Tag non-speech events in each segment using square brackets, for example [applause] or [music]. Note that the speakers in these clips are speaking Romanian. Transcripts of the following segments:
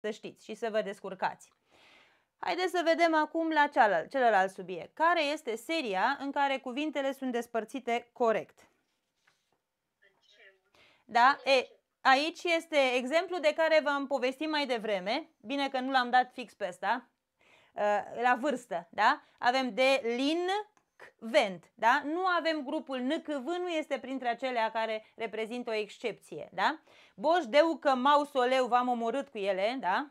să știți și să vă descurcați. Haideți să vedem acum la cealalt, celălalt subiect. Care este seria în care cuvintele sunt despărțite corect? Da? E, aici este exemplu de care v-am povestit mai devreme. Bine că nu l-am dat fix pe ăsta. Uh, la vârstă, da? Avem de lin vent, da? Nu avem grupul ncv nu este printre acelea care reprezintă o excepție, da? Boș, că Mausoleu, v-am omorât cu ele, da?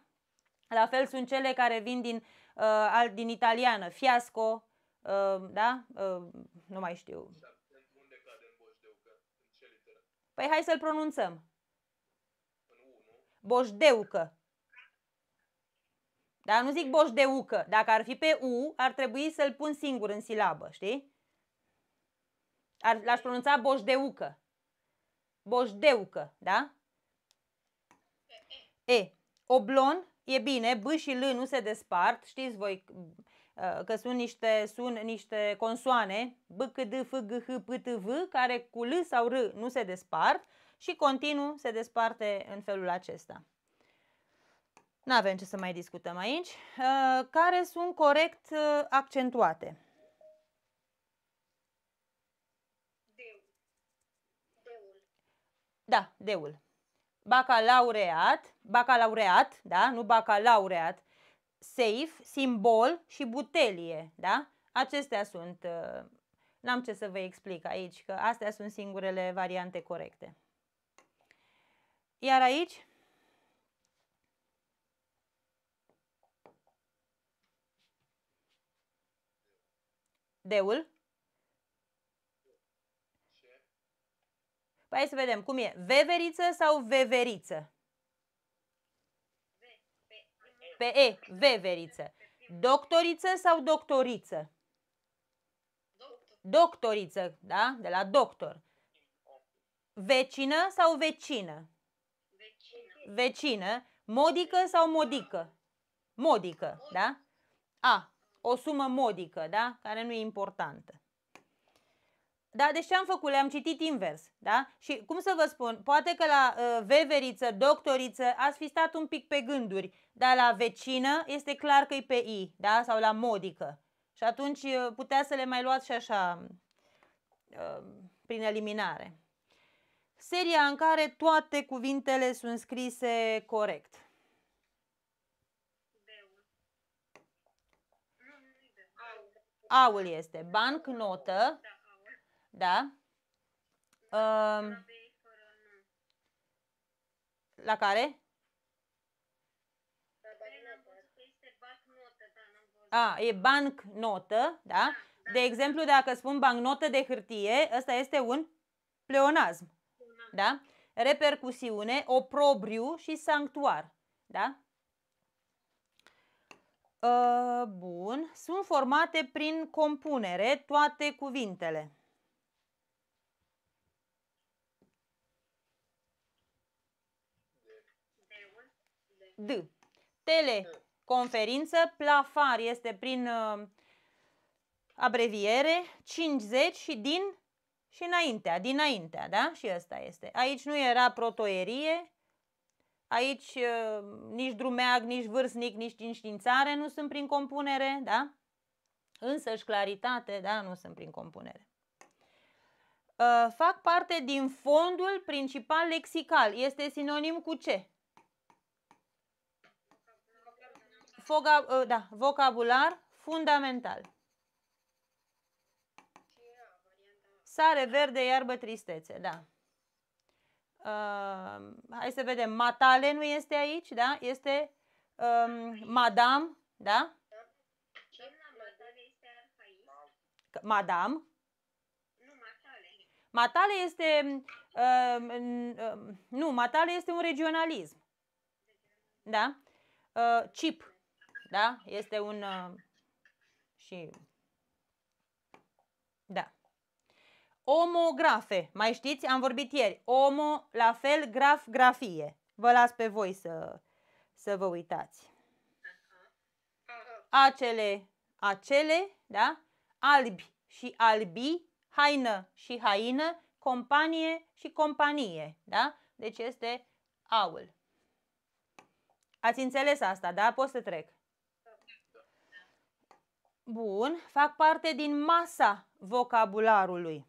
La fel sunt cele care vin din, uh, din italiană, Fiasco, uh, da? Uh, nu mai știu. Păi hai să-l pronunțăm. Boșdeucă. Dar nu zic boș de ucă. Dacă ar fi pe U, ar trebui să-l pun singur în silabă, știi? l-aș pronunța boș de ucă. Boș de ucă, da? E. Oblon e bine, B și L nu se despart. Știți voi uh, că sunt niște, sunt niște consoane, B, C, D, F, G, H, P, T, V, care cu L sau R nu se despart și continuu se desparte în felul acesta nu avem ce să mai discutăm aici, uh, care sunt corect uh, accentuate. Da, deul. Bacalaureat, bacalaureat, da, nu bacalaureat, seif, simbol și butelie, da? Acestea sunt, uh, n-am ce să vă explic aici, că astea sunt singurele variante corecte. Iar aici, Deul? Ce? Păi hai să vedem cum e. Veveriță sau veveriță? Pe E, veveriță. Doctoriță sau doctoriță? Doctoriță, da? De la doctor. Vecină sau vecină? Vecină. Modică sau modică? Modică, da? A o sumă modică, da? care nu e importantă. Da, deci ce am făcut? Le-am citit invers. Da? Și cum să vă spun, poate că la uh, veveriță, doctoriță, ați fi stat un pic pe gânduri, dar la vecină este clar că e pe I, da? sau la modică. Și atunci uh, putea să le mai luați și așa, uh, prin eliminare. Seria în care toate cuvintele sunt scrise corect. Aul este bancnotă. Da. la care? A, e bancnotă, da? De exemplu, dacă spun bancnotă de hârtie, ăsta este un pleonazm, da? Repercusiune, oprobriu și sanctuar, da? Ă, bun. Sunt formate prin compunere toate cuvintele. D. Teleconferință, plafar este prin uh, abreviere, 50 și din și înaintea, dinaintea, da? Și ăsta este. Aici nu era protoerie. Aici uh, nici drumeag, nici vârstnic, nici înștiințare nu sunt prin compunere, da? Însă și claritate, da, nu sunt prin compunere. Uh, fac parte din fondul principal lexical. Este sinonim cu ce? Foga, uh, da, vocabular fundamental. Sare verde, iarbă, tristețe, da uh, hai să vedem, Matale nu este aici, da? Este um, Madame, da? Madame. Matale este, uh, nu, Matale este un regionalism, da? Uh, chip, da? Este un uh, și omografe. Mai știți? Am vorbit ieri. Omo, la fel, graf, grafie. Vă las pe voi să, să vă uitați. Acele, acele, da? Albi și albi, haină și haină, companie și companie, da? Deci este aul. Ați înțeles asta, da? Pot să trec. Bun, fac parte din masa vocabularului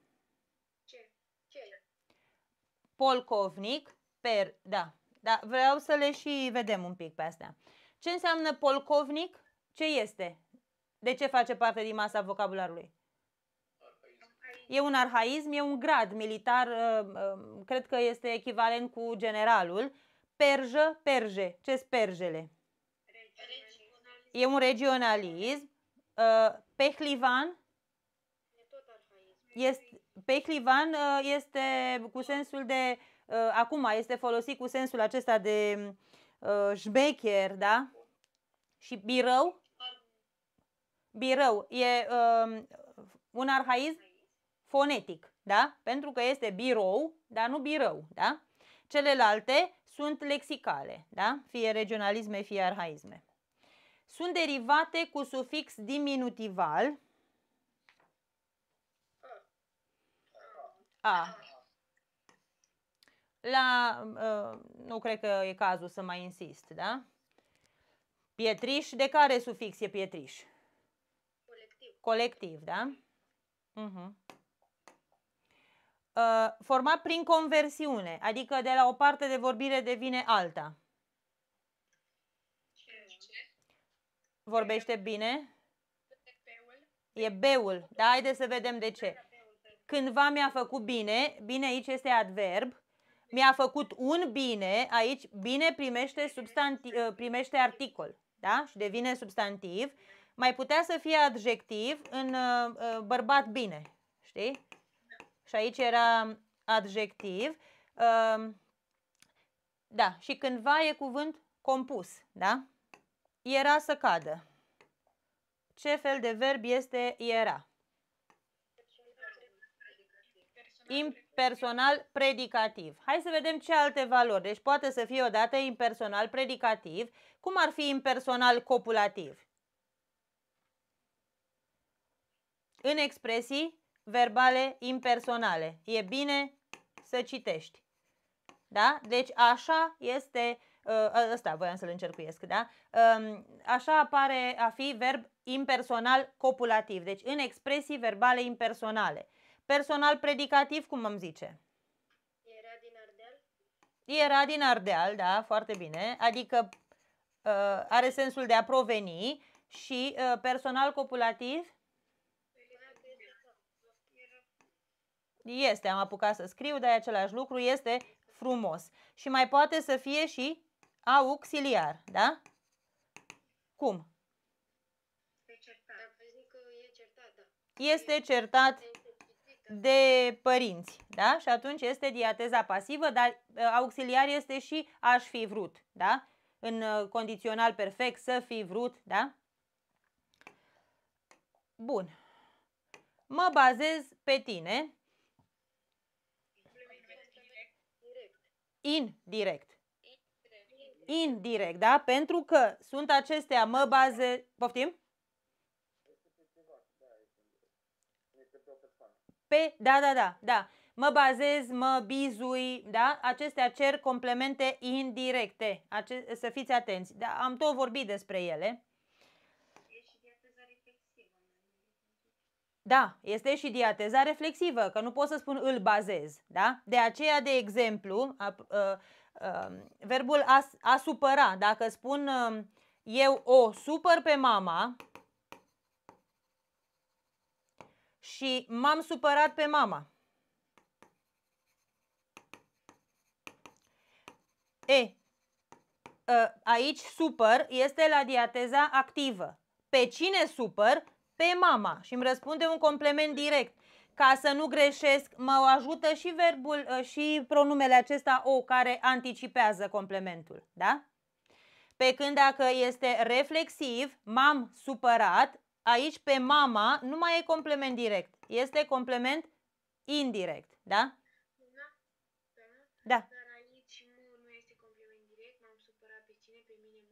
polcovnic, per, da, da, vreau să le și vedem un pic pe astea. Ce înseamnă polcovnic? Ce este? De ce face parte din masa vocabularului? E un arhaism, e un grad militar, uh, uh, cred că este echivalent cu generalul. Perjă, perje, ce perjele? E un regionalism. Uh, Pehlivan este pe clivan uh, este cu sensul de, uh, acum este folosit cu sensul acesta de uh, șbecher, da? Și birău? Birău e um, un arhaism fonetic, da? Pentru că este birou, dar nu birău, da? Celelalte sunt lexicale, da? Fie regionalisme, fie arhaisme. Sunt derivate cu sufix diminutival, A. La, uh, nu cred că e cazul să mai insist, da? Pietriș, de care sufix e pietriș? Colectiv. Colectiv, da? Uh-huh. Uh, format prin conversiune, adică de la o parte de vorbire devine alta. Vorbește bine? E B-ul. Da, haideți să vedem de ce. Cândva mi-a făcut bine, bine aici este adverb, mi-a făcut un bine, aici bine primește, ă, primește articol, da? Și devine substantiv. Mai putea să fie adjectiv în uh, bărbat bine, știi? Și aici era adjectiv. Uh, da, și cândva e cuvânt compus, da? Era să cadă. Ce fel de verb este era? impersonal predicativ. Hai să vedem ce alte valori. Deci poate să fie odată impersonal predicativ. Cum ar fi impersonal copulativ? În expresii verbale impersonale. E bine să citești. Da? Deci așa este, uh, ăsta voiam să-l încercuiesc, da? Um, așa apare a fi verb impersonal copulativ, deci în expresii verbale impersonale. Personal predicativ, cum am zice? Era din Ardeal. Era din Ardeal, da, foarte bine. Adică uh, are sensul de a proveni și uh, personal copulativ? Este, am apucat să scriu, dar e același lucru, este frumos. Și mai poate să fie și auxiliar, da? Cum? Este certat de părinți, da? Și atunci este diateza pasivă, dar ă, auxiliar este și aș fi vrut, da? În ă, condițional perfect, să fi vrut, da? Bun. Mă bazez pe tine. Indirect. Indirect, da? Pentru că sunt acestea, mă bazez... Poftim? pe, da, da, da, da, mă bazez, mă bizui, da? Acestea cer complemente indirecte, Ace- să fiți atenți, da, am tot vorbit despre ele. Da, este și diateza reflexivă, că nu pot să spun îl bazez, da? De aceea, de exemplu, a, a, a, verbul a, a supăra, dacă spun a, um, eu o supăr pe mama, și m-am supărat pe mama. E, ă, aici supăr este la diateza activă. Pe cine supăr? Pe mama. Și îmi răspunde un complement direct. Ca să nu greșesc, mă ajută și verbul ă, și pronumele acesta o care anticipează complementul, da? Pe când dacă este reflexiv, m-am supărat, aici pe mama nu mai e complement direct, este complement indirect, da? da? Da. Da. Dar aici nu, nu este complement direct, m-am supărat pe cine, pe mine,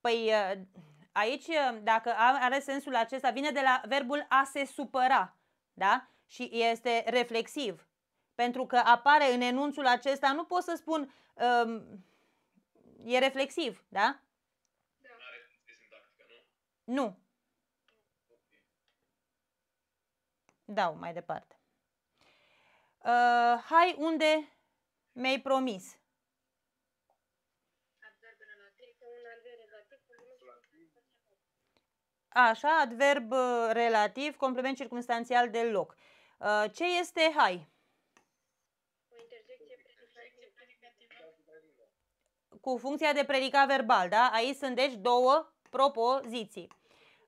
Păi ă, aici, ă, dacă are sensul acesta, vine de la verbul a se supăra, da? Și este reflexiv. Pentru că apare în enunțul acesta, nu pot să spun, um, e reflexiv, da? Nu. Dau mai departe. Uh, hai unde mi-ai promis. Așa, adverb uh, relativ, complement circunstanțial de loc. Uh, ce este hai? Cu funcția de predicat verbal, da? Aici sunt deci două propoziții.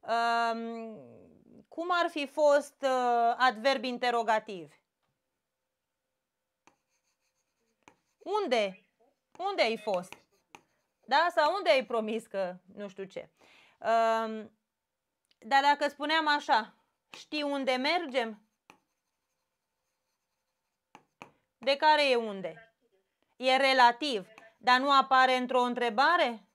Ehm, cum ar fi fost uh, adverb interogativ? Unde? Unde ai fost? Da? Sau unde ai promis că nu știu ce? Ehm, dar dacă spuneam așa, știi unde mergem? De care e unde? E relativ, dar nu apare într-o întrebare?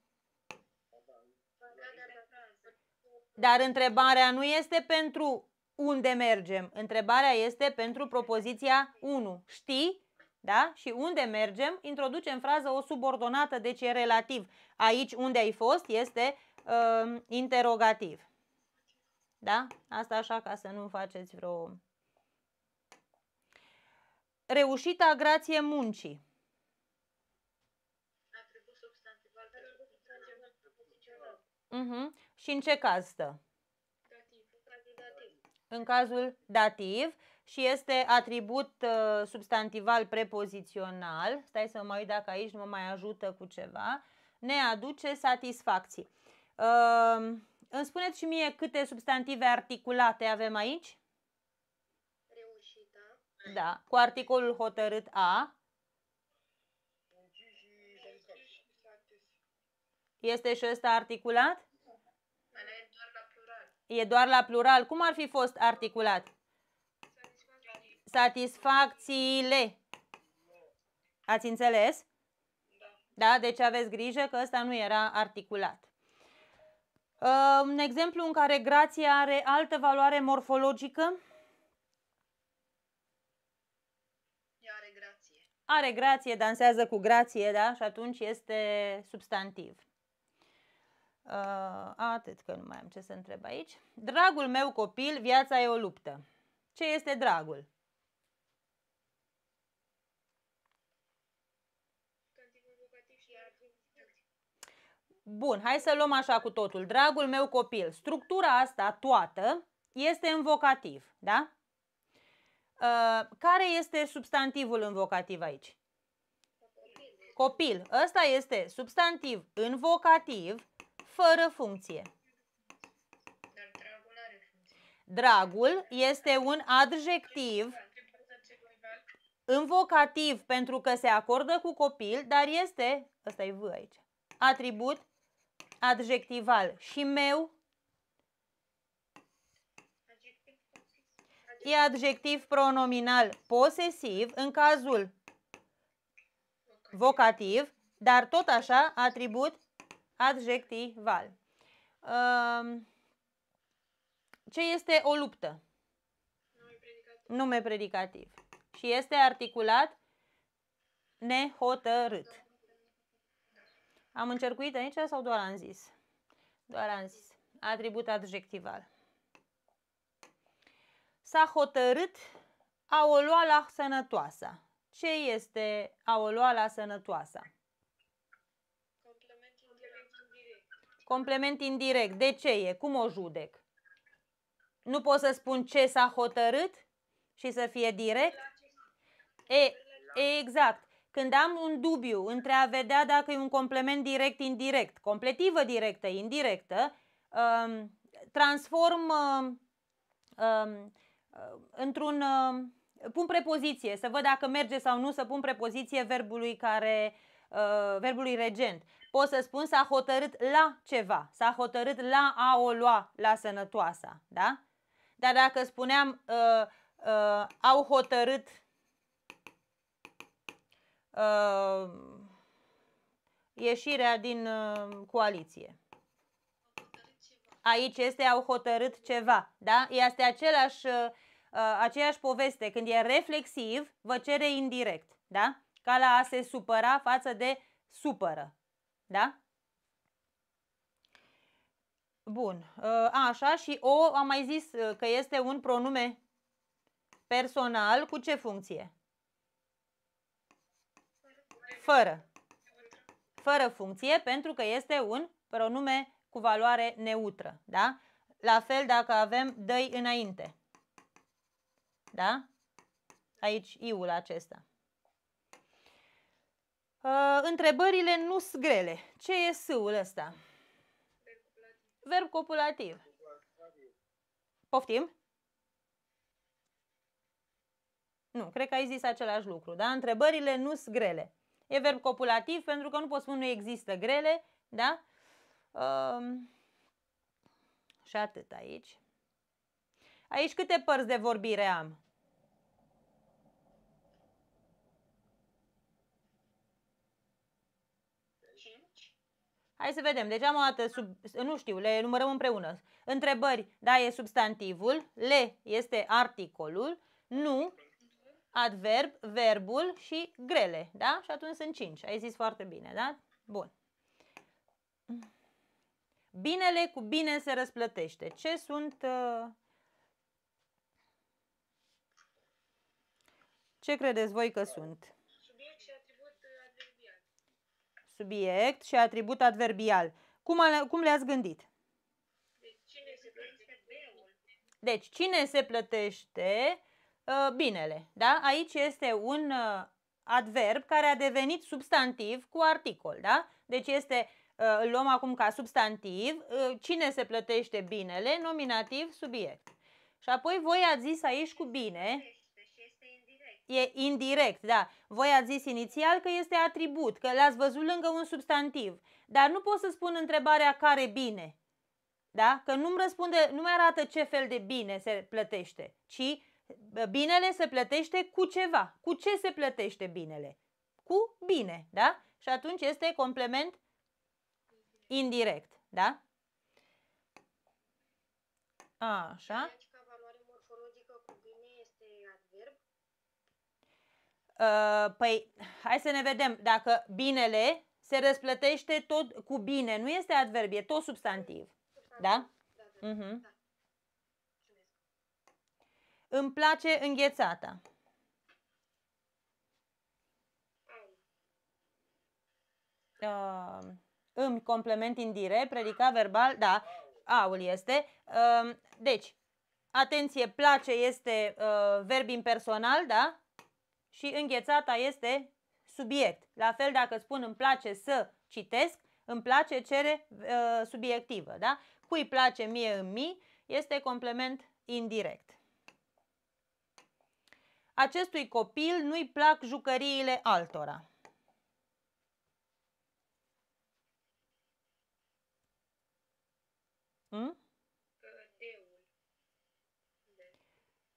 Dar întrebarea nu este pentru unde mergem. Întrebarea este pentru propoziția 1. Știi? Da? Și unde mergem? Introduce în frază o subordonată, deci e relativ. Aici unde ai fost este uh, interogativ. Da? Asta așa ca să nu faceți vreo... Reușita grație muncii. Uh-huh. Și în ce caz stă? Dativ, în, cazul dativ. în cazul dativ și este atribut uh, substantival prepozițional. Stai să mă uit dacă aici nu mă mai ajută cu ceva. Ne aduce satisfacții. Uh, îmi spuneți și mie câte substantive articulate avem aici? Reușită. Da, cu articolul hotărât A. Este și ăsta articulat? E doar la plural. Cum ar fi fost articulat? Satisfacțiile. Ați înțeles? Da. da? Deci aveți grijă că ăsta nu era articulat. Uh, un exemplu în care grația are altă valoare morfologică? Are grație. Are grație, dansează cu grație, da? Și atunci este substantiv. Uh, atât că nu mai am ce să întreb aici. Dragul meu copil, viața e o luptă. Ce este dragul? Bun, hai să luăm așa cu totul. Dragul meu copil, structura asta toată este în vocativ, da? Uh, care este substantivul în vocativ aici? Copil. Copil. Ăsta este substantiv în vocativ fără funcție. Dar dragul are funcție. Dragul este un adjectiv invocativ pentru că se acordă cu copil, dar este, ăsta e V aici, atribut adjectival și meu e adjectiv pronominal posesiv în cazul vocativ, dar tot așa atribut Adjectival. Ce este o luptă? Nume predicativ. Nume predicativ. Și este articulat nehotărât. Am încercuit aici sau doar am zis? Doar am zis. Atribut adjectival. S-a hotărât a o lua la sănătoasa. Ce este a o lua la sănătoasa? Complement indirect. De ce e? Cum o judec? Nu pot să spun ce s-a hotărât și să fie direct? E, e exact. Când am un dubiu între a vedea dacă e un complement direct-indirect, completivă directă, indirectă, um, transform um, um, într-un... Um, pun prepoziție, să văd dacă merge sau nu să pun prepoziție verbului care uh, Uh, verbului regent. Pot să spun s-a hotărât la ceva, s-a hotărât la a o lua, la sănătoasa, da? Dar dacă spuneam uh, uh, au hotărât uh, ieșirea din uh, coaliție. Aici este au hotărât ceva, da? Este același, uh, aceeași poveste. Când e reflexiv, vă cere indirect, da? ca la a se supăra față de supără. Da? Bun, ă, a, așa și o am mai zis ă, că este un pronume personal cu ce funcție? Fără. Fără funcție pentru că este un pronume cu valoare neutră, da? La fel dacă avem dăi înainte. Da? Aici iul acesta. Uh, întrebările nu sunt grele. Ce e S-ul ăsta? Verb copulativ. Poftim? Nu, cred că ai zis același lucru, da? Întrebările nu sunt grele. E verb copulativ pentru că nu pot spune nu există grele, da? Um, și atât aici. Aici câte părți de vorbire am? Hai să vedem. Deci am o dată, sub, nu știu, le numărăm împreună. Întrebări, da, e substantivul, le este articolul, nu, adverb, verbul și grele, da? Și atunci sunt cinci. Ai zis foarte bine, da? Bun. Binele cu bine se răsplătește. Ce sunt... Uh... Ce credeți voi că sunt? subiect și atribut adverbial. Cum, a, cum le-ați gândit? Deci, deci cine se plătește, uh, binele? Da? Aici este un uh, adverb care a devenit substantiv cu articol. Da? Deci este, uh, îl luăm acum ca substantiv, uh, cine se plătește binele, nominativ, subiect. Și apoi voi ați zis aici cu bine e indirect, da. Voi ați zis inițial că este atribut, că l-ați văzut lângă un substantiv. Dar nu pot să spun întrebarea care bine. Da? Că nu-mi răspunde, nu mai arată ce fel de bine se plătește, ci binele se plătește cu ceva. Cu ce se plătește binele? Cu bine, da? Și atunci este complement indirect, da? A, așa. Uh, păi, hai să ne vedem. Dacă binele se răsplătește tot cu bine, nu este adverbie, tot substantiv. Da? da, da, da. Uh-huh. Îmi place înghețata. Uh, îmi complement indire, predicat verbal, da, aul este. Uh, deci, atenție, place este uh, verb impersonal, da? și înghețata este subiect. La fel dacă spun îmi place să citesc, îmi place cere uh, subiectivă. Da? Cui place mie în mi este complement indirect. Acestui copil nu-i plac jucăriile altora. Hmm?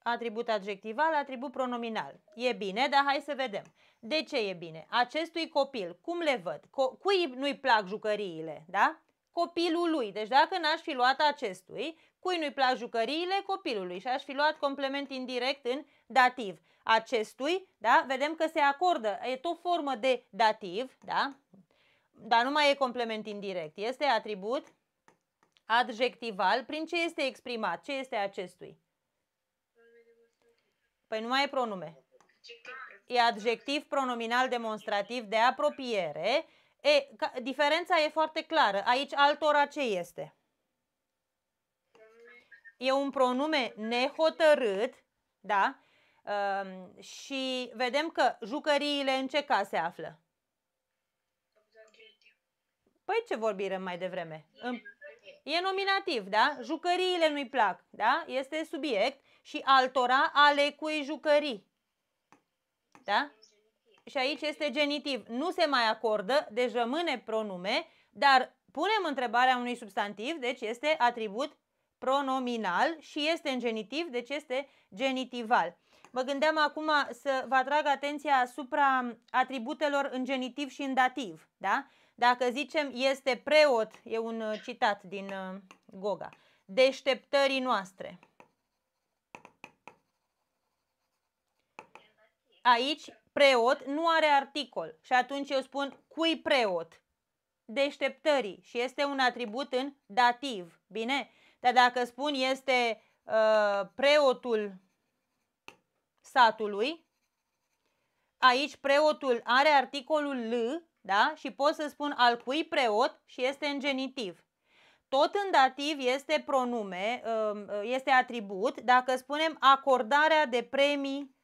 Atribut adjectival, atribut pronominal. E bine, dar hai să vedem. De ce e bine? Acestui copil, cum le văd? Co- cui nu-i plac jucăriile, da? Copilului. Deci dacă n-aș fi luat acestui, cui nu-i plac jucăriile? Copilului. Și aș fi luat complement indirect în dativ. Acestui, da? Vedem că se acordă. E tot formă de dativ, da? Dar nu mai e complement indirect. Este atribut adjectival prin ce este exprimat. Ce este acestui? Păi nu mai e pronume. E adjectiv pronominal demonstrativ de apropiere. E, ca, diferența e foarte clară. Aici altora ce este? E un pronume nehotărât, da? Um, și vedem că jucăriile în ce caz se află? Păi ce vorbim mai devreme? E nominativ, da? Jucăriile nu-i plac, da? Este subiect și altora ale cui jucării. Da? Și aici este genitiv. Nu se mai acordă, deci rămâne pronume, dar punem întrebarea unui substantiv, deci este atribut pronominal și este în genitiv, deci este genitival. Mă gândeam acum să vă atrag atenția asupra atributelor în genitiv și în dativ. Da? Dacă zicem este preot, e un uh, citat din uh, Goga, deșteptării noastre, aici preot nu are articol și atunci eu spun cui preot? Deșteptării și este un atribut în dativ, bine? Dar dacă spun este uh, preotul satului, aici preotul are articolul L, da? Și pot să spun al cui preot și este în genitiv. Tot în dativ este pronume, uh, uh, este atribut, dacă spunem acordarea de premii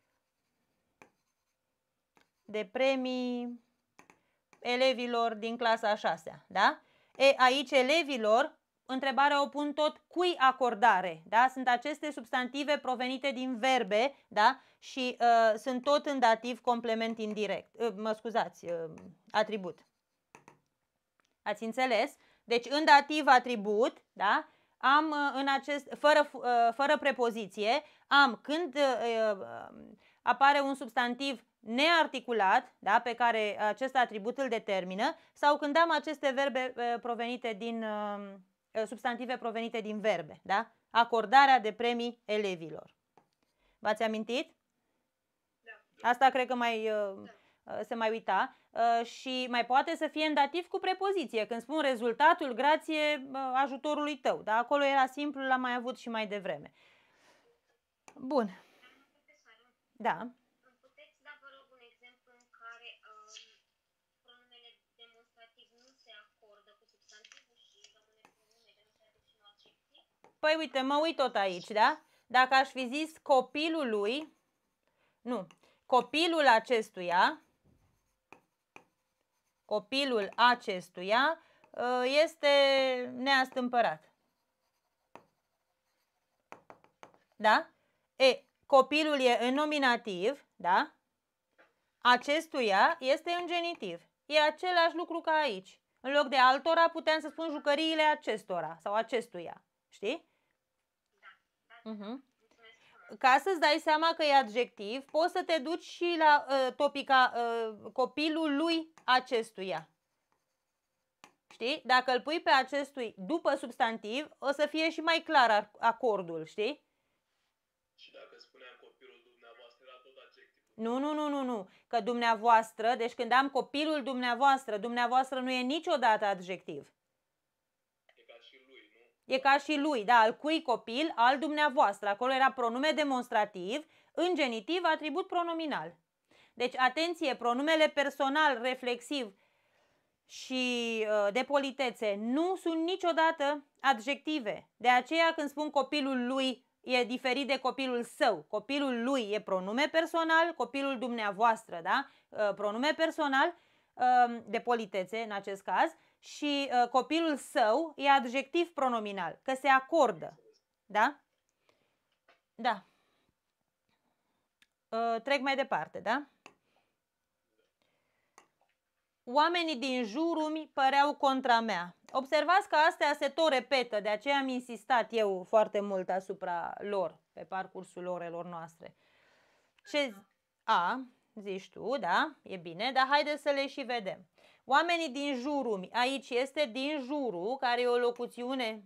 de premii elevilor din clasa a 6 da? E, aici elevilor, întrebarea o pun tot cui acordare, da? Sunt aceste substantive provenite din verbe, da? Și uh, sunt tot în dativ complement indirect, uh, mă scuzați, uh, atribut. Ați înțeles? Deci în dativ atribut, da? Am uh, în acest, fără, uh, fără prepoziție, am când uh, apare un substantiv nearticulat, da, pe care uh, acest atribut îl determină, sau când am aceste verbe uh, provenite din uh, substantive provenite din verbe, da? Acordarea de premii elevilor. V-ați amintit? Da. Asta cred că mai da. se mai uita și mai poate să fie dativ cu prepoziție. Când spun rezultatul grație ajutorului tău, da? Acolo era simplu, l-am mai avut și mai devreme. Bun. Da. Păi uite, mă uit tot aici, da? Dacă aș fi zis copilul lui, nu, copilul acestuia, copilul acestuia ă, este neastâmpărat. Da? E, copilul e în nominativ, da? Acestuia este în genitiv. E același lucru ca aici. În loc de altora puteam să spun jucăriile acestora sau acestuia. Știi? Uh-huh. Ca să-ți dai seama că e adjectiv, poți să te duci și la uh, topica uh, copilul lui acestuia. Știi? Dacă îl pui pe acestui după substantiv, o să fie și mai clar acordul, știi? Și dacă spuneam copilul dumneavoastră, era tot adjectiv. Nu, nu, nu, nu, nu. Că dumneavoastră, deci când am copilul dumneavoastră, dumneavoastră nu e niciodată adjectiv. E ca și lui, da, al cui copil, al dumneavoastră. Acolo era pronume demonstrativ, în genitiv atribut pronominal. Deci, atenție, pronumele personal, reflexiv și uh, de politețe nu sunt niciodată adjective. De aceea când spun copilul lui e diferit de copilul său. Copilul lui e pronume personal, copilul dumneavoastră, da? Uh, pronume personal uh, de politețe în acest caz și uh, copilul său e adjectiv pronominal, că se acordă. Da? Da. Uh, trec mai departe, da? Oamenii din jurul mi păreau contra mea. Observați că astea se tot repetă, de aceea am insistat eu foarte mult asupra lor, pe parcursul orelor noastre. Ce... A, zici tu, da, e bine, dar haideți să le și vedem. Oamenii din jurul, aici este din jurul, care e o locuțiune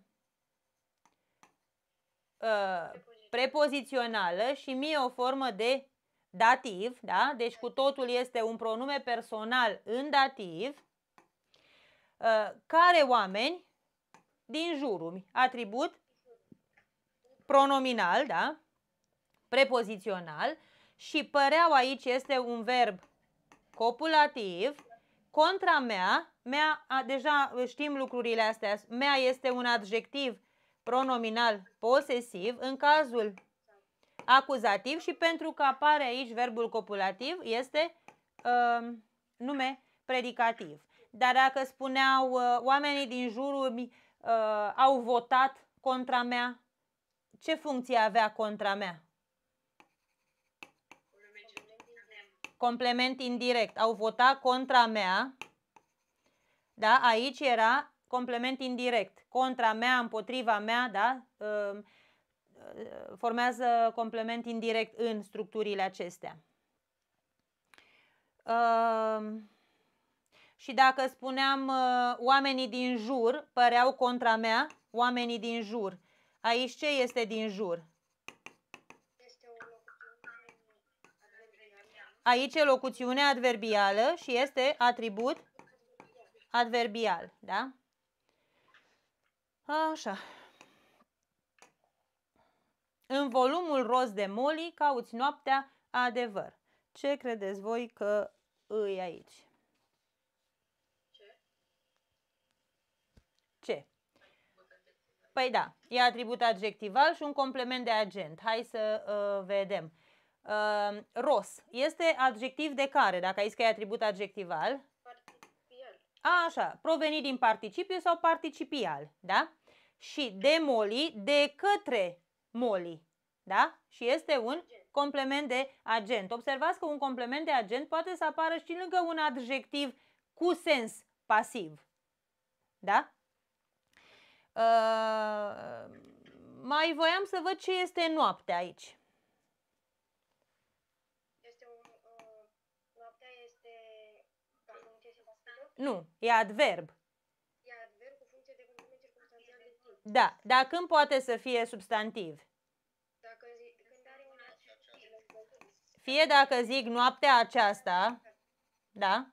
uh, prepozițională și mie o formă de dativ, da? deci cu totul este un pronume personal în dativ, uh, care oameni din jurul, atribut pronominal, da? prepozițional și păreau aici este un verb copulativ Contra mea, mea a, deja știm lucrurile astea, mea este un adjectiv pronominal posesiv în cazul acuzativ și pentru că apare aici verbul copulativ este uh, nume predicativ. Dar dacă spuneau uh, oamenii din jurul uh, au votat contra mea, ce funcție avea contra mea? complement indirect. Au votat contra mea. Da? Aici era complement indirect. Contra mea, împotriva mea, da? Um, formează complement indirect în structurile acestea. Um, și dacă spuneam uh, oamenii din jur păreau contra mea, oamenii din jur. Aici ce este din jur? Aici e locuțiune adverbială și este atribut adverbial, da? Așa. În volumul roz de Moli cauți noaptea adevăr. Ce credeți voi că îi aici? Ce? Ce? Păi da, e atribut adjectival și un complement de agent. Hai să uh, vedem. Uh, ros. Este adjectiv de care? Dacă ai că e atribut adjectival. Participial. A, așa. Provenit din participiu sau participial. Da? Și de moli, de către moli. Da? Și este un complement de agent. Observați că un complement de agent poate să apară și lângă un adjectiv cu sens pasiv. Da? Uh, mai voiam să văd ce este noapte aici. Nu, e adverb. E adverb cu funcție de circumstanțial de timp. Da, dar când poate să fie substantiv? Dacă când are un Fie dacă zic noaptea aceasta, da,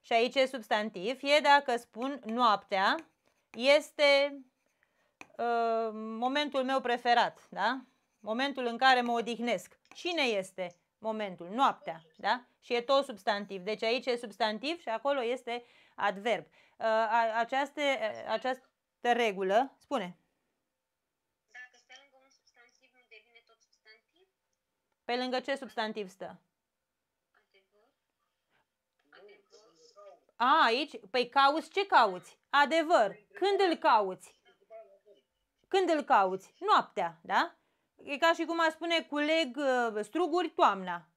și aici e substantiv, fie dacă spun noaptea, este uh, momentul meu preferat, da? Momentul în care mă odihnesc. Cine este momentul? Noaptea, da? Și e tot substantiv. Deci aici e substantiv și acolo este adverb. Uh, aceaste, uh, această regulă spune. Dacă stă lângă un substantiv, nu devine tot substantiv? Pe lângă ce substantiv stă? A, aici? Păi cauți ce cauți? Adevăr. Când îl cauți? Când îl cauți? Noaptea, da? E ca și cum a spune culeg uh, struguri toamna.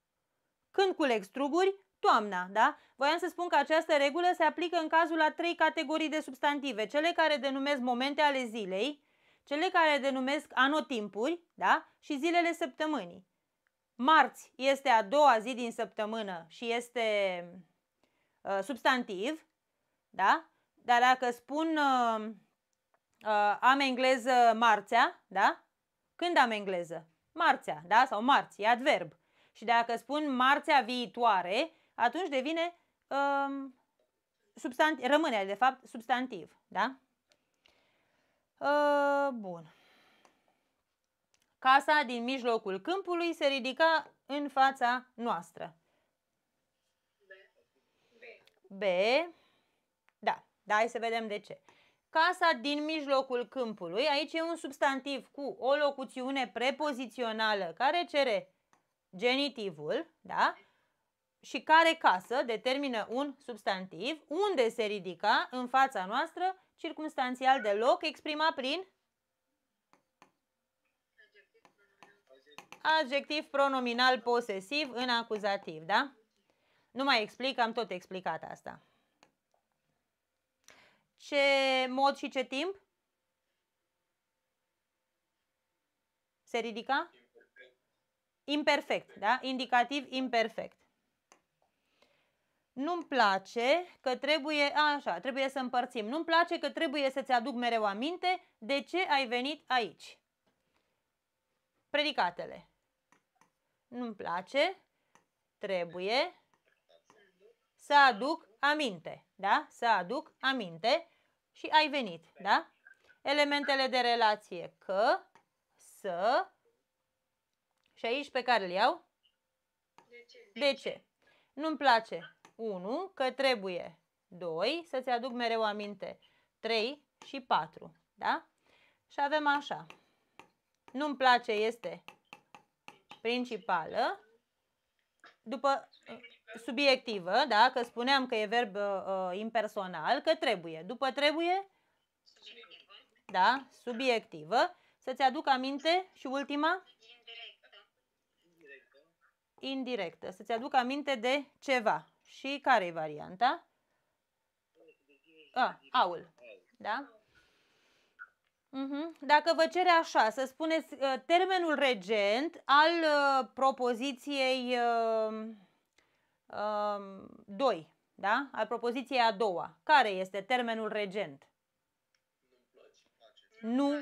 Când culeg struguri? toamna, da? Voiam să spun că această regulă se aplică în cazul a trei categorii de substantive, cele care denumesc momente ale zilei, cele care denumesc anotimpuri, da? Și zilele săptămânii. Marți este a doua zi din săptămână și este uh, substantiv, da? Dar dacă spun uh, uh, am engleză marțea, da? Când am engleză? Marțea, da? Sau marți, e adverb. Și dacă spun marțea viitoare, atunci devine um, substantiv, rămâne de fapt substantiv, da? Uh, bun. Casa din mijlocul câmpului se ridica în fața noastră. B. B. Da, da, hai să vedem de ce. Casa din mijlocul câmpului, aici e un substantiv cu o locuțiune prepozițională care cere genitivul, da? și care casă determină un substantiv unde se ridica în fața noastră circumstanțial de loc exprimat prin adjectiv pronominal posesiv în acuzativ, da? Nu mai explic, am tot explicat asta. Ce mod și ce timp? Se ridica? Imperfect, da? Indicativ imperfect nu-mi place că trebuie, a, așa, trebuie să împărțim, nu-mi place că trebuie să-ți aduc mereu aminte de ce ai venit aici. Predicatele. Nu-mi place, trebuie să aduc aminte, da? Să aduc aminte și ai venit, da? Elementele de relație că, să și aici pe care le iau? De ce? De ce? Nu-mi place 1, că trebuie 2, să-ți aduc mereu aminte 3 și 4, da? Și avem așa, nu-mi place este principală, după subiectivă, da? Că spuneam că e verb uh, uh, impersonal, că trebuie. După trebuie, subiectivă. da, subiectivă. Să-ți aduc aminte și ultima? Indirectă. Indirectă. Să-ți aduc aminte de ceva. Și care e varianta? A, ah, aul. Da? Mhm. Dacă vă cere așa, să spuneți uh, termenul regent al uh, propoziției 2, uh, um, da? Al propoziției a doua. Care este termenul regent? Nu,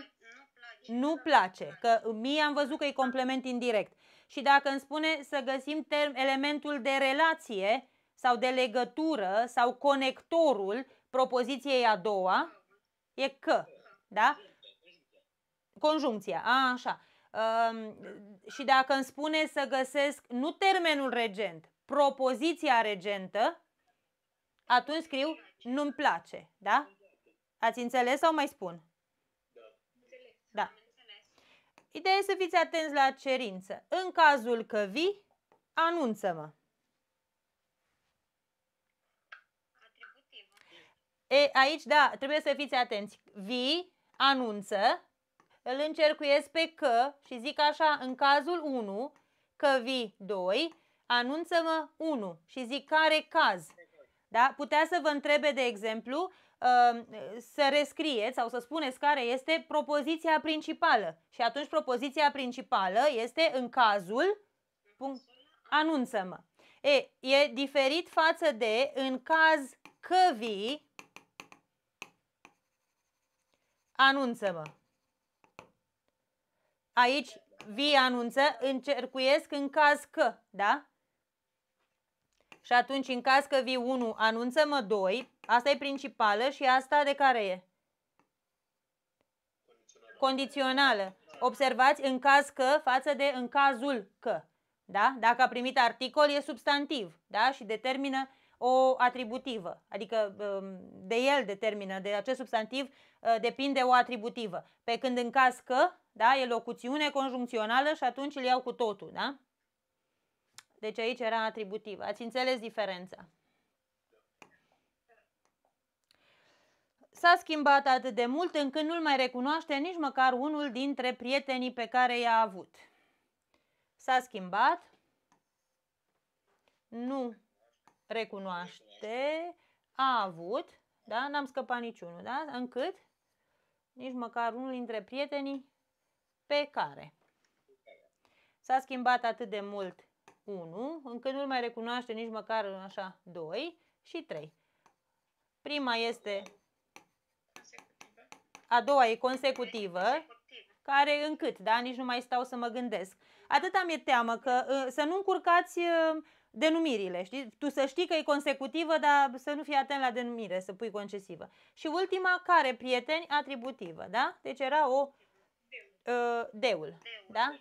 nu place. Că mie am văzut că e complement indirect. Și dacă îmi spune să găsim elementul de relație, sau de legătură sau conectorul propoziției a doua e că, da? Conjuncția, a, așa. Um, și dacă îmi spune să găsesc nu termenul regent, propoziția regentă, atunci scriu nu-mi place, da? Ați înțeles sau mai spun? Da. Ideea e să fiți atenți la cerință. În cazul că vii, anunță-mă. E, aici, da, trebuie să fiți atenți. Vi anunță, îl încercuiesc pe că și zic așa, în cazul 1, că vi 2, anunță-mă 1 și zic care caz. Da? Putea să vă întrebe, de exemplu, uh, să rescrieți sau să spuneți care este propoziția principală. Și atunci propoziția principală este în cazul anunță-mă. E, e diferit față de în caz că vii, anunță-mă. Aici vi anunță, încercuiesc în caz că, da? Și atunci în caz că vi 1 anunță-mă 2, asta e principală și asta de care e? Condițională. Observați în caz că față de în cazul că, da? Dacă a primit articol e substantiv, da? Și determină o atributivă, adică um, de el determină, de acest substantiv uh, depinde o atributivă. Pe când în caz că, da, e locuțiune conjuncțională și atunci îl iau cu totul, da? Deci aici era atributivă. Ați înțeles diferența? S-a schimbat atât de mult încât nu-l mai recunoaște nici măcar unul dintre prietenii pe care i-a avut. S-a schimbat? Nu recunoaște, a avut, da? N-am scăpat niciunul, da? Încât nici măcar unul dintre prietenii pe care. S-a schimbat atât de mult 1, încât nu-l mai recunoaște nici măcar așa 2 și 3. Prima este, a doua e consecutivă, care încât, da? Nici nu mai stau să mă gândesc. Atât am e teamă că uh, să nu încurcați uh, denumirile, știi? Tu să știi că e consecutivă, dar să nu fii atent la denumire, să pui concesivă. Și ultima, care prieteni, atributivă, da? Deci era o deul, uh, deul, deul. da?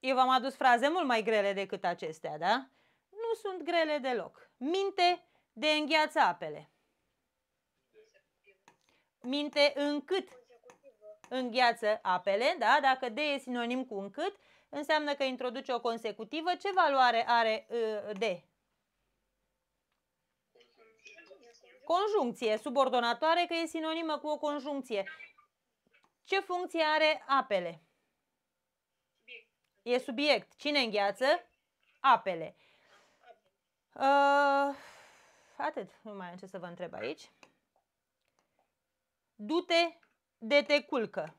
Eu v-am adus fraze mult mai grele decât acestea, da? Nu sunt grele deloc. Minte de îngheață apele. Minte încât îngheață apele, da? Dacă de e sinonim cu încât, înseamnă că introduce o consecutivă. Ce valoare are uh, D? Conjuncție subordonatoare, că e sinonimă cu o conjuncție. Ce funcție are apele? E subiect. Cine îngheață? Apele. Uh, atât. Nu mai am ce să vă întreb aici. Dute de te culcă.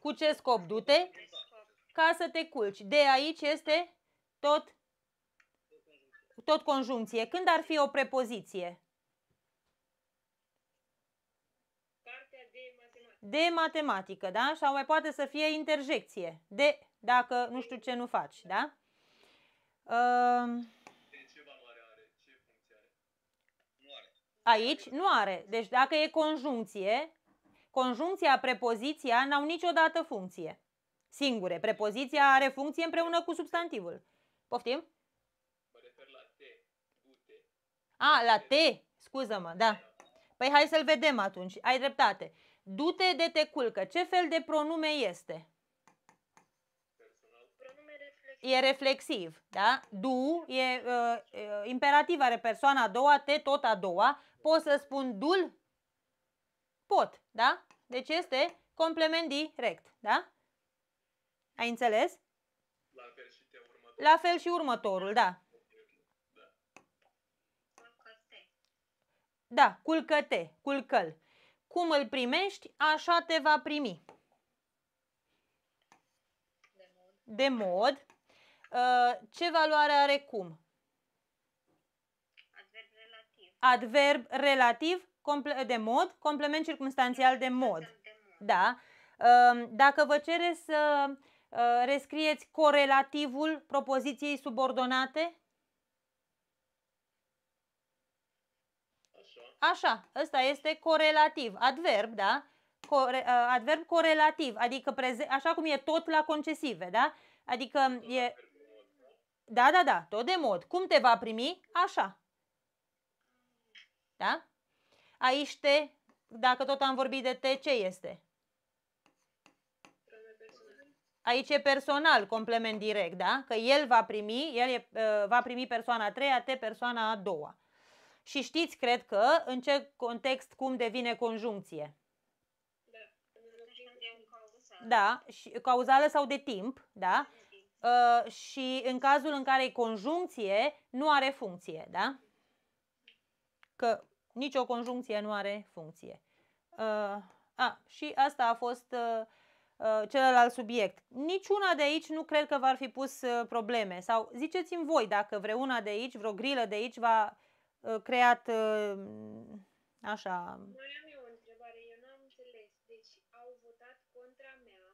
Cu ce scop dute? ca să te culci. De aici este tot, tot conjuncție. Când ar fi o prepoziție? de matematică, da? Sau mai poate să fie interjecție, de dacă nu știu ce nu faci, da? Uh... Ce valoare are? Ce funcție are? Nu are. Aici nu are. Deci dacă e conjuncție, conjuncția, prepoziția n-au niciodată funcție singure. Prepoziția are funcție împreună cu substantivul. Poftim? Mă refer la te, du-te. A, la te, scuză-mă, da. Păi hai să-l vedem atunci, ai dreptate. Du-te de te culcă, ce fel de pronume este? e reflexiv, da? Du e uh, imperativ, are persoana a doua, te tot a doua. Pot să spun dul? Pot, da? Deci este complement direct, da? Ai înțeles? La fel și, te următorul. La fel și următorul, da. Da, culcă-te, culcă-l. Cum îl primești, așa te va primi. De mod. De mod. Uh, ce valoare are cum? Adverb relativ. Adverb relativ de mod, complement circumstanțial de mod. De mod. Da. Uh, dacă vă cere să Uh, rescrieți corelativul propoziției subordonate. Așa, ăsta este corelativ, adverb, da? Core, uh, adverb corelativ, adică așa cum e tot la concesive, da? Adică e... Da, da, da, tot de mod. Cum te va primi? Așa. Da? Aici te, dacă tot am vorbit de te, ce este? Aici e personal, complement direct, da? Că el va primi, el e, ă, va primi persoana a treia, te persoana a doua. Și știți, cred că, în ce context cum devine conjuncție. Da, da și, cauzală sau de timp, da? Uh, și în cazul în care e conjuncție, nu are funcție, da? Că nicio conjuncție nu are funcție. Uh, a, și asta a fost uh, Uh, celălalt subiect. Niciuna de aici nu cred că v-ar fi pus uh, probleme sau ziceți-mi voi dacă vreuna de aici, vreo grilă de aici va uh, creat așa... Mai am eu o întrebare, eu n-am înțeles. Deci au votat contra mea.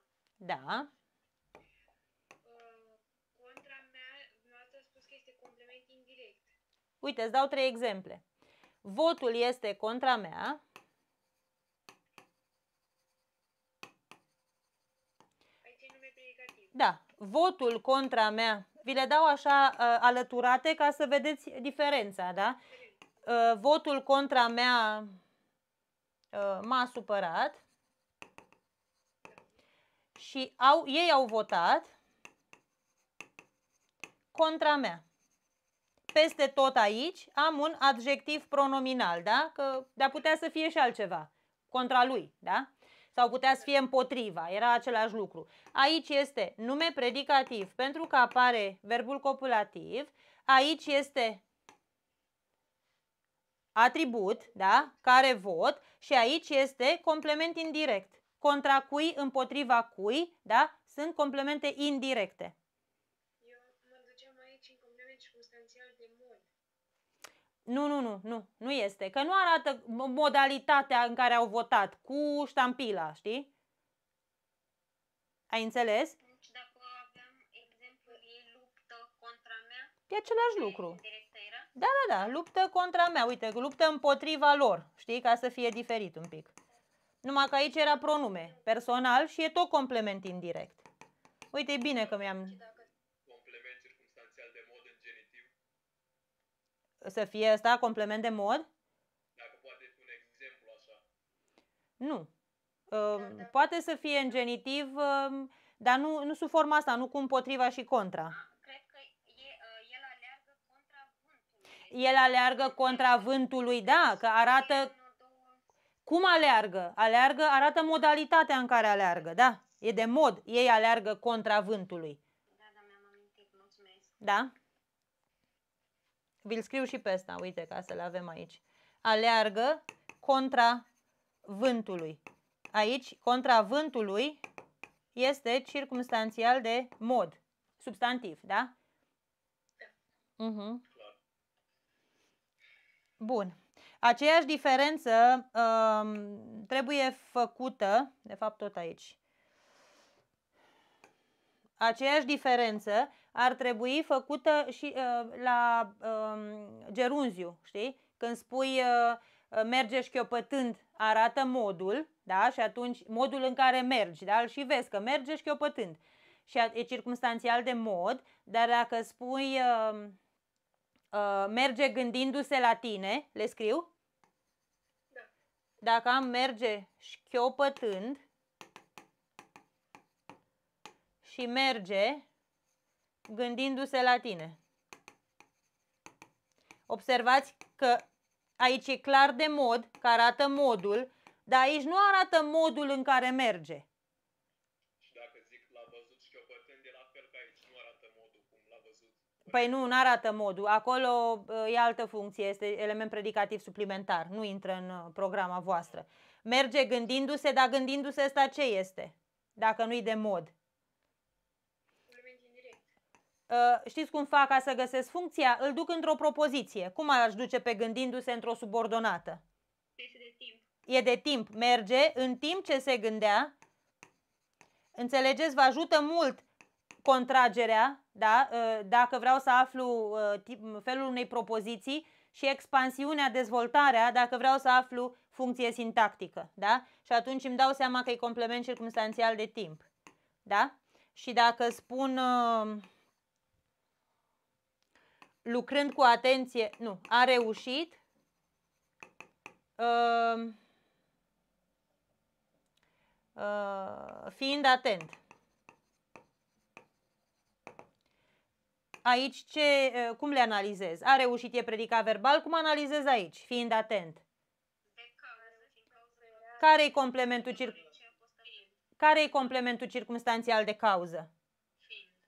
Da. contra mea, ați spus că este complement indirect. Uite, îți dau trei exemple. Votul este contra mea, Da, votul contra mea, vi le dau așa uh, alăturate ca să vedeți diferența, da? Uh, votul contra mea uh, m-a supărat și au, ei au votat contra mea. Peste tot aici am un adjectiv pronominal, da? Că dar putea să fie și altceva, contra lui, da? sau putea să fie împotriva, era același lucru. Aici este nume predicativ pentru că apare verbul copulativ, aici este atribut, da, care vot și aici este complement indirect. Contra cui, împotriva cui, da, sunt complemente indirecte. Nu, nu, nu, nu, nu este. Că nu arată modalitatea în care au votat, cu ștampila, știi? Ai înțeles? Deci dacă aveam exemplu, ei luptă contra mea? E același lucru. Da, da, da, luptă contra mea, uite, luptă împotriva lor, știi, ca să fie diferit un pic. Numai că aici era pronume, personal și e tot complement indirect. Uite, e bine că mi-am... Deci, să fie asta complement de mod? Dacă poate un exemplu așa. Nu. Da, da. Poate să fie în genitiv, dar nu, nu sub forma asta, nu cu împotriva și contra. Da, ă, el contra vântului. El aleargă contra vântului, da, că arată... Cum aleargă? Aleargă, arată modalitatea în care aleargă, da? E de mod. Ei aleargă contra vântului. Da, da, mi-am amintit, mulțumesc. Da? Vi-l scriu și pe ăsta, uite, ca să-l avem aici. Aleargă contra vântului. Aici, contra vântului este circumstanțial de mod, substantiv, da? Uh-huh. Bun. Aceeași diferență um, trebuie făcută, de fapt tot aici. Aceeași diferență ar trebui făcută și uh, la uh, ă, gerunziu, știi? Când spui uh, ă, merge șchiopătând, arată modul, da? Și atunci modul în care mergi, da? Și vezi că merge șchiopătând. Și e circumstanțial de mod, dar dacă spui uh, uh, merge gândindu-se la tine, le scriu? Da. Dacă am merge șchiopătând și merge gândindu-se la tine. Observați că aici e clar de mod, că arată modul, dar aici nu arată modul în care merge. Și dacă zic l-a văzut șchiopătând, e la fel ca aici, nu arată modul cum l-a văzut. Păi nu, nu arată modul. Acolo uh, e altă funcție, este element predicativ suplimentar, nu intră în uh, programa voastră. Merge gândindu-se, dar gândindu-se ăsta ce este? Dacă nu-i de mod. Uh, știți cum fac ca să găsesc funcția? Îl duc într-o propoziție. Cum aș duce pe gândindu-se într-o subordonată? Este deci de timp. E de timp. Merge în timp ce se gândea. Înțelegeți, vă ajută mult contragerea, da? Uh, dacă vreau să aflu uh, felul unei propoziții și expansiunea, dezvoltarea, dacă vreau să aflu funcție sintactică. Da? Și atunci îmi dau seama că e complement circumstanțial de timp. Da? Și dacă spun... Uh, lucrând cu atenție, nu, a reușit uh, uh, fiind atent. Aici ce, uh, cum le analizez? A reușit e predicat verbal, cum analizez aici? Fiind atent. Care e complementul, cir- care e complementul circumstanțial de cauză?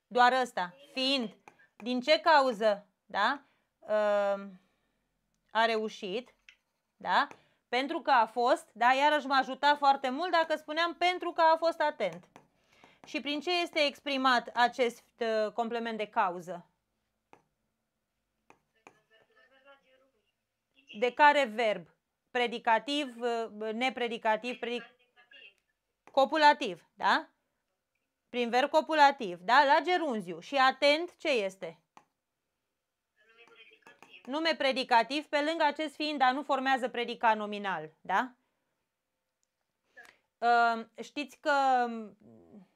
Doar ăsta. Fiind. Din ce cauză? da? Ehm, a reușit, da? pentru că a fost, da? iarăși m-a ajutat foarte mult dacă spuneam pentru că a fost atent. Și prin ce este exprimat acest ă, complement de cauză? De care verb? Predicativ, ă, nepredicativ, predic... copulativ, da? Prin verb copulativ, da? La gerunziu. Și atent ce este? nume predicativ, pe lângă acest fiind, dar nu formează predica nominal, da? da. Ă, știți că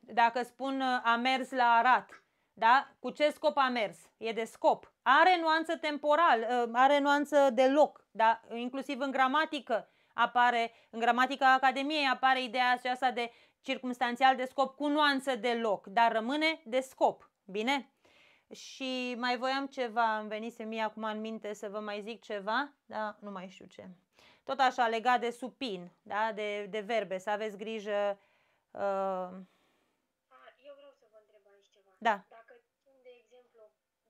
dacă spun ă, a mers la arat, da? Cu ce scop a mers? E de scop. Are nuanță temporal, ă, are nuanță de loc, da? inclusiv în gramatică apare, în gramatica Academiei apare ideea aceasta de circumstanțial de scop cu nuanță de loc, dar rămâne de scop. Bine? și mai voiam ceva, îmi venise mie acum în minte să vă mai zic ceva, dar nu mai știu ce. Tot așa legat de supin, da? de, de verbe, să aveți grijă. Uh... A, eu vreau să vă întreb aici ceva. Da. Dacă de exemplu,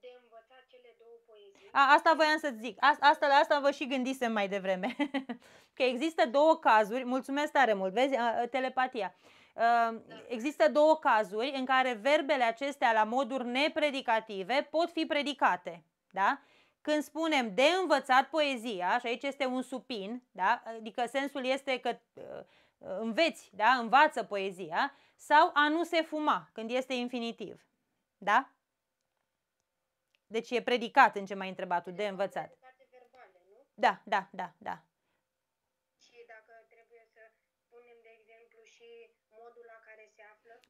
de învățat cele două poezii... A, asta voiam să-ți zic, asta, asta, la asta vă și gândisem mai devreme. [laughs] că există două cazuri, mulțumesc tare mult, vezi, telepatia. Uh, Ehm, există două cazuri în care verbele acestea la moduri nepredicative pot fi predicate. Da? Când spunem de învățat poezia, și aici este un supin, da? adică sensul este că uh, înveți, da? învață poezia, sau a nu se fuma, când este infinitiv. Da? Deci e predicat în ce m-ai întrebat tu, de învățat. Verbale, da, da, da, da.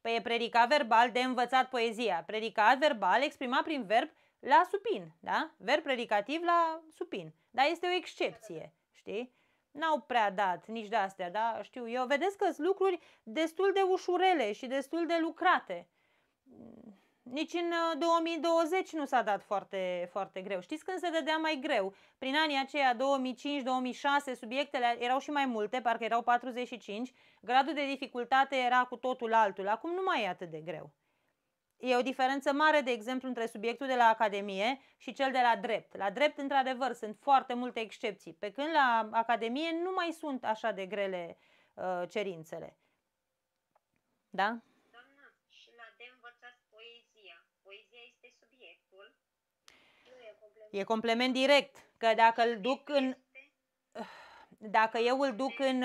Păi e predicat verbal de învățat poezia. Predicat verbal exprimat prin verb la supin, da? Verb predicativ la supin. Dar este o excepție, știi? N-au prea dat nici de astea, da? Știu eu. Vedeți că sunt lucruri destul de ușurele și destul de lucrate. Nici în 2020 uh, nu s-a dat foarte, foarte greu. Știți când se dădea mai greu? Prin anii aceia, 2005-2006, subiectele erau și mai multe, parcă erau 45, gradul de dificultate era cu totul altul. Acum nu mai e atât de greu. E o diferență mare, de exemplu, între subiectul de la Academie și cel de la drept. La drept, într-adevăr, sunt foarte multe excepții, pe când la Academie nu mai sunt așa de grele uh, cerințele. Da? E complement direct, că dacă îl duc în... Dacă eu îl duc în,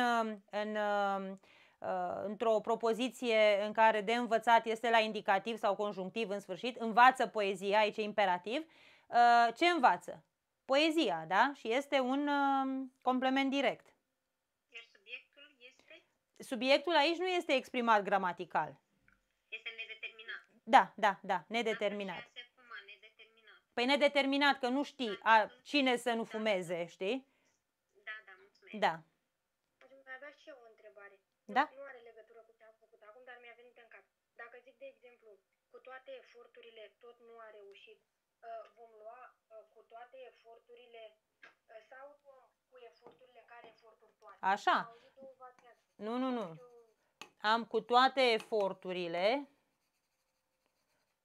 în, uh, într-o propoziție în care de învățat este la indicativ sau conjunctiv în sfârșit, învață poezia, aici e imperativ, uh, ce învață? Poezia, da? Și este un um, complement direct. Iar subiectul este? Subiectul aici nu este exprimat gramatical. Este nedeterminat. Da, da, da, nedeterminat. Atunci Păi nedeterminat, că nu știi da. a, cine să nu da. fumeze, știi? Da, da, mulțumesc. Da. mai avea și eu o întrebare. Da? Nu are legătură cu ce am făcut acum, dar mi-a venit în cap. Dacă zic, de exemplu, cu toate eforturile tot nu a reușit, ă, vom lua ă, cu toate eforturile ă, sau cu eforturile care eforturi poate? Așa. Nu, nu, nu. Am cu toate eforturile.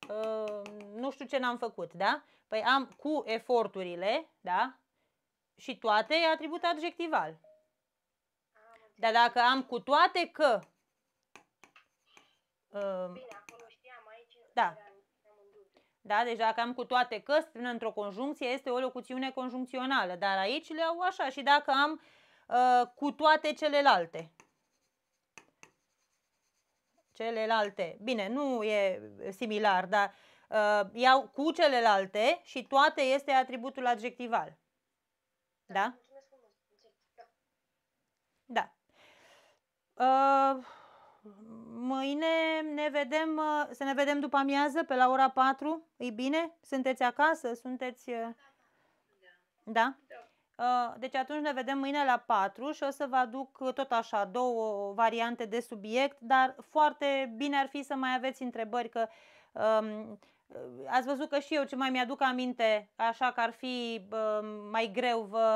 Uh, nu știu ce n-am făcut, da? Păi am cu eforturile, da? Și toate e atribut adjectival. Dar dacă am cu toate că... Uh, Bine, acolo știam aici. Da. Da, deci dacă am cu toate că într-o conjuncție este o locuțiune conjuncțională, dar aici le au așa și dacă am uh, cu toate celelalte. Celelalte. Bine, nu e similar, dar uh, Uh, iau cu celelalte și toate este atributul adjectival. Da? Da? da. Uh, mâine ne vedem, uh, să ne vedem după amiază pe la ora 4. E bine? Sunteți acasă? Sunteți... Uh... Da? da. da? Uh, deci atunci ne vedem mâine la 4 și o să vă aduc tot așa două variante de subiect, dar foarte bine ar fi să mai aveți întrebări că um, Ați văzut că și eu ce mai mi-aduc aminte, așa că ar fi mai greu, vă